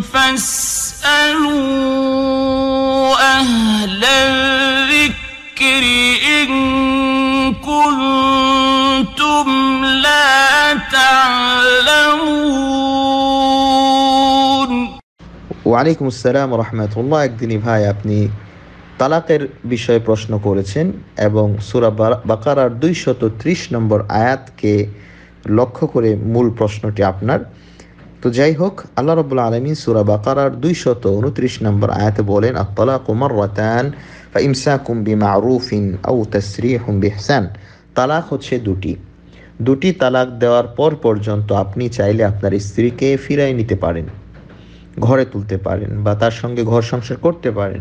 فاسألوا أهل الذكر إن كنتم لا تعلمون ওয়ালাইকুম আসসালাম রহমতুল্লাহ একদিনই ভাই আপনি তালাকের বিষয়ে প্রশ্ন করেছেন এবং সুরা বাকারার দুইশত ত্রিশ নম্বর আয়াতকে লক্ষ্য করে মূল প্রশ্নটি আপনার তো যাই হোক আল্লাহ রবুল্লা আলমী সুরা বাকারার দুইশত উনত্রিশ নম্বর আয়াতে বলেন আত্তলা কুমার রতান ইমসা কুম্বি মারুফিন আউ তসরি হুম হাসান তালাক হচ্ছে দুটি দুটি তালাক দেওয়ার পর পর্যন্ত আপনি চাইলে আপনার স্ত্রীকে ফিরাই নিতে পারেন ঘরে তুলতে পারেন বা তার সঙ্গে ঘর সংসার করতে পারেন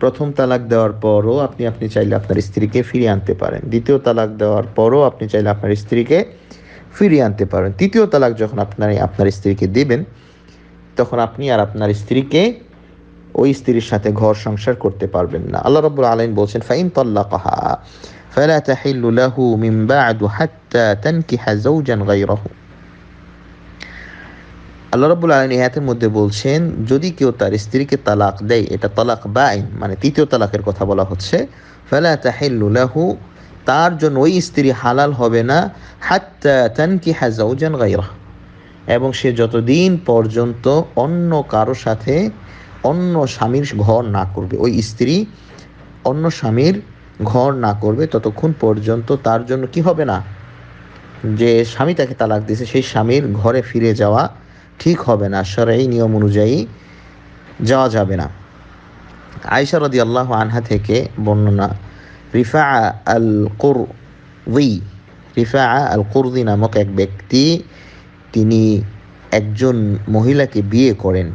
প্রথম তালাক দেওয়ার পরও আপনি আপনি চাইলে আপনার স্ত্রীকে ফিরিয়ে আনতে পারেন দ্বিতীয় তালাক দেওয়ার পরও আপনি চাইলে আপনার স্ত্রীকে ফিরিয়ে আনতে পারেন তৃতীয় তালাক যখন আপনার আপনার স্ত্রীকে দেবেন তখন আপনি আর আপনার স্ত্রীকে ওই স্ত্রীর সাথে ঘর সংসার করতে পারবেন না আল্লাহ রব্বুল আলাইন বলছেন ফাইন তাল্লাকাহা فلا تحل له من بعد حتى تنكح زوجا غيره আল্লাহ রব্বুল আলাইন ইহাতের মধ্যে বলছেন যদি কেউ তার স্ত্রীকে তালাক দেয় এটা তালাক বাইন মানে তৃতীয় তালাকের কথা বলা হচ্ছে ফালা তাহিল্লু লাহু তার জন্য ওই স্ত্রী হালাল হবে না হাত্তা তানকি হাজাউজান গাইরা এবং সে যতদিন পর্যন্ত অন্য কারো সাথে অন্য স্বামীর ঘর না করবে ওই স্ত্রী অন্য স্বামীর ঘর না করবে ততক্ষণ পর্যন্ত তার জন্য কি হবে না যে স্বামী তাকে তালাক দিয়েছে সেই স্বামীর ঘরে ফিরে যাওয়া ঠিক হবে না এই নিয়ম অনুযায়ী যাওয়া যাবে না আয়সা আল্লাহ আনহা থেকে বর্ণনা রিফা আল কুরদি রিফা আল কুরদি নামক এক ব্যক্তি তিনি একজন মহিলাকে বিয়ে করেন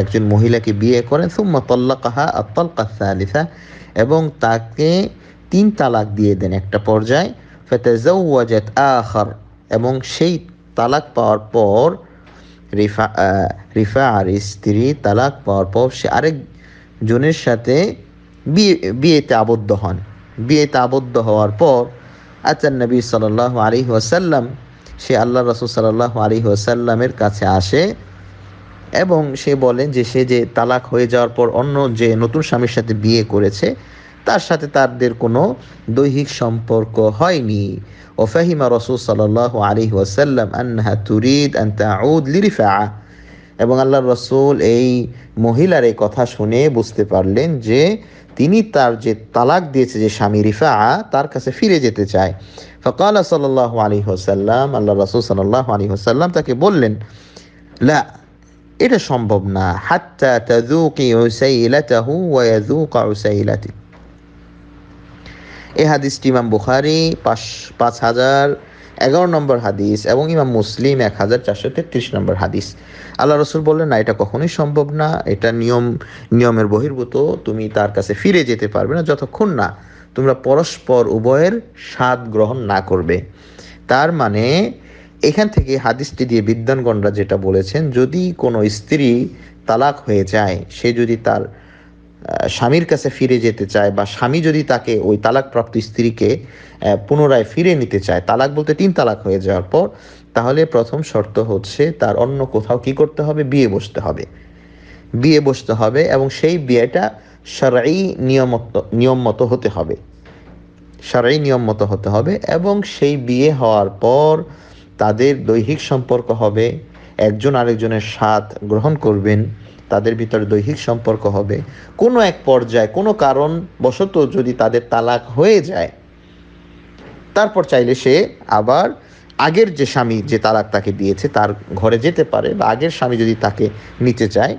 একজন মহিলাকে বিয়ে করেন সুম্মা তল্লাকাহা আত্তালকা সালিসা এবং তাকে তিন তালাক দিয়ে দেন একটা পর্যায়ে ওয়াজেদ আহার এবং সেই তালাক পাওয়ার পর রিফা রিফা আর স্ত্রী তালাক পাওয়ার পর সে আরেকজনের সাথে বিয়ে বিয়েতে আবদ্ধ হন বিয়েতে আবদ্ধ হওয়ার পর আচার নবী সাল্লাহ আলী ওয়াসাল্লাম সে আল্লাহ রসুল সাল্লাহ আলী ওয়াসাল্লামের কাছে আসে এবং সে বলেন যে সে যে তালাক হয়ে যাওয়ার পর অন্য যে নতুন স্বামীর সাথে বিয়ে করেছে তার সাথে তাদের কোনো দৈহিক সম্পর্ক হয়নি ওফাহিমা রসুল সাল্লাহ আলী ওয়াসাল্লাম আন্না তুরিদ আন্তা লিরিফা এবং আল্লাহ রসুল এই মহিলার এই কথা শুনে বুঝতে পারলেন যে তিনি তার যে তালাক দিয়েছে যে স্বামী রিফা তার কাছে ফিরে যেতে চায় ফকাল সাল্লাহ আলী হোসাল্লাম আল্লাহ রসুল সাল্লাহ আলী হোসাল্লাম তাকে বললেন লা এটা সম্ভব না হাত্তা তাজুকি উসাইলাতাহু ওয়া ইয়াজুকা উসাইলাতি এই হাদিসটি ইমাম বুখারী পাঁচ পাঁচ হাজার এগারো নম্বর হাদিস এবং ইমাম মুসলিম এক হাজার চারশো তেত্রিশ নম্বর হাদিস আল্লাহ রসুল বললেন না এটা কখনোই সম্ভব না এটা নিয়ম নিয়মের বহির্ভূত তুমি তার কাছে ফিরে যেতে পারবে না যতক্ষণ না তোমরা পরস্পর উভয়ের স্বাদ গ্রহণ না করবে তার মানে এখান থেকে হাদিসটি দিয়ে বিদ্যানগণরা যেটা বলেছেন যদি কোনো স্ত্রী তালাক হয়ে যায় সে যদি তার স্বামীর কাছে ফিরে যেতে চায় বা স্বামী যদি তাকে ওই তালাকপ্রাপ্ত স্ত্রীকে পুনরায় ফিরে নিতে চায় তালাক বলতে তিন তালাক হয়ে যাওয়ার পর তাহলে প্রথম শর্ত হচ্ছে তার অন্য কোথাও কি করতে হবে বিয়ে বসতে হবে বিয়ে বসতে হবে এবং সেই বিয়েটা সারাই নিয়মত মতো হতে হবে সারাই নিয়মমতো হতে হবে এবং সেই বিয়ে হওয়ার পর তাদের দৈহিক সম্পর্ক হবে একজন আরেকজনের সাথ গ্রহণ করবেন তাদের ভিতরে দৈহিক সম্পর্ক হবে কোনো এক পর্যায়ে কোনো কারণ বশত যদি তাদের তালাক হয়ে যায় তারপর চাইলে সে আবার আগের যে স্বামী যে তালাক তাকে দিয়েছে তার ঘরে যেতে পারে বা আগের স্বামী যদি তাকে নিতে চায়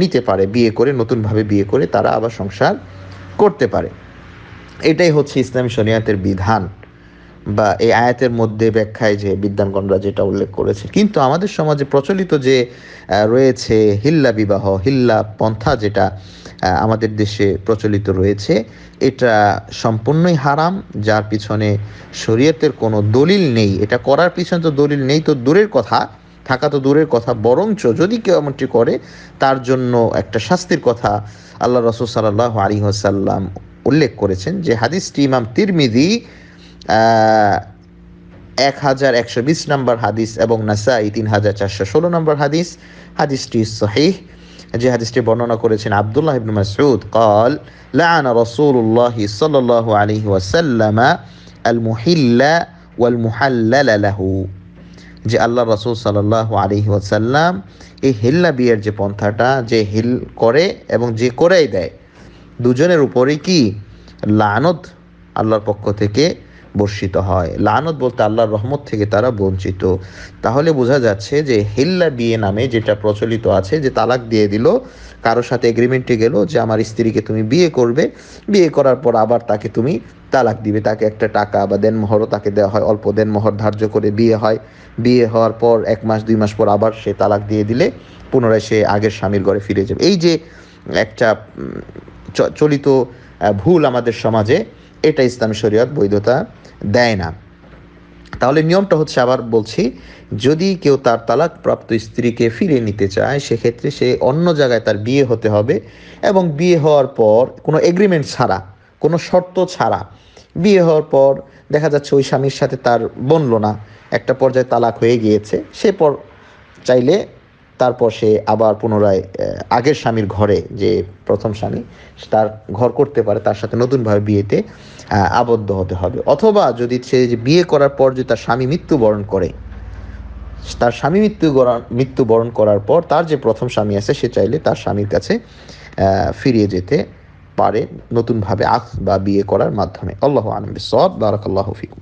নিতে পারে বিয়ে করে নতুনভাবে বিয়ে করে তারা আবার সংসার করতে পারে এটাই হচ্ছে ইসলাম শরিয়াতের বিধান বা এই আয়াতের মধ্যে ব্যাখ্যায় যে বিদ্যানগণরা যেটা উল্লেখ করেছে কিন্তু আমাদের সমাজে প্রচলিত যে রয়েছে হিল্লা বিবাহ হিল্লা পন্থা যেটা আমাদের দেশে প্রচলিত রয়েছে এটা সম্পূর্ণই হারাম যার পিছনে শরীয়তের কোনো দলিল নেই এটা করার পিছনে তো দলিল নেই তো দূরের কথা থাকা তো দূরের কথা বরঞ্চ যদি কেউ এমনটি করে তার জন্য একটা শাস্তির কথা আল্লাহ রসুল সাল্লাহ আলী হাসাল্লাম উল্লেখ করেছেন যে হাদিসটি ইমাম তিরমিদি এক হাজার একশো বিশ নম্বর হাদিস এবং নাসাই তিন হাজার চারশো ষোলো নম্বর হাদিস হাদিসটি সহিহ যে হাদিসটি বর্ণনা করেছেন আবদুল্লাহ ইবনু মাসউদ قال লান رسول الله صلى ওয়াসাল্লাম আল মুহিল্লা ওয়াল والمحلل له যে আল্লাহ রসুল সাল্লাহ আলহি ওয়াসাল্লাম এই হিল্লা বিয়ের যে পন্থাটা যে হিল করে এবং যে করেই দেয় দুজনের উপরে কি লানত আল্লাহর পক্ষ থেকে বর্ষিত হয় লানত বলতে আল্লাহর রহমত থেকে তারা বঞ্চিত তাহলে বোঝা যাচ্ছে যে হেল্লা বিয়ে নামে যেটা প্রচলিত আছে যে তালাক দিয়ে দিল কারোর সাথে এগ্রিমেন্টে গেল যে আমার স্ত্রীকে তুমি বিয়ে করবে বিয়ে করার পর আবার তাকে তুমি তালাক দিবে তাকে একটা টাকা বা দেনমোহরও তাকে দেওয়া হয় অল্প দেনমোহর ধার্য করে বিয়ে হয় বিয়ে হওয়ার পর এক মাস দুই মাস পর আবার সে তালাক দিয়ে দিলে পুনরায় সে আগের স্বামীর ঘরে ফিরে যাবে এই যে একটা চলিত ভুল আমাদের সমাজে এটা ইসলাম শরীয়ত বৈধতা দেয় না তাহলে নিয়মটা হচ্ছে আবার বলছি যদি কেউ তার তালাক প্রাপ্ত স্ত্রীকে ফিরে নিতে চায় সেক্ষেত্রে সে অন্য জায়গায় তার বিয়ে হতে হবে এবং বিয়ে হওয়ার পর কোনো এগ্রিমেন্ট ছাড়া কোনো শর্ত ছাড়া বিয়ে হওয়ার পর দেখা যাচ্ছে ওই স্বামীর সাথে তার বনল না একটা পর্যায়ে তালাক হয়ে গিয়েছে সে পর চাইলে তারপর সে আবার পুনরায় আগের স্বামীর ঘরে যে প্রথম স্বামী তার ঘর করতে পারে তার সাথে নতুনভাবে বিয়েতে আবদ্ধ হতে হবে অথবা যদি সে যে বিয়ে করার পর যদি তার স্বামী মৃত্যুবরণ করে তার স্বামী মৃত্যু মৃত্যুবরণ করার পর তার যে প্রথম স্বামী আছে সে চাইলে তার স্বামীর কাছে ফিরিয়ে যেতে পারে নতুনভাবে আখ বা বিয়ে করার মাধ্যমে আল্লাহ আনবি সব বারাকাল্লাহ ফিকুম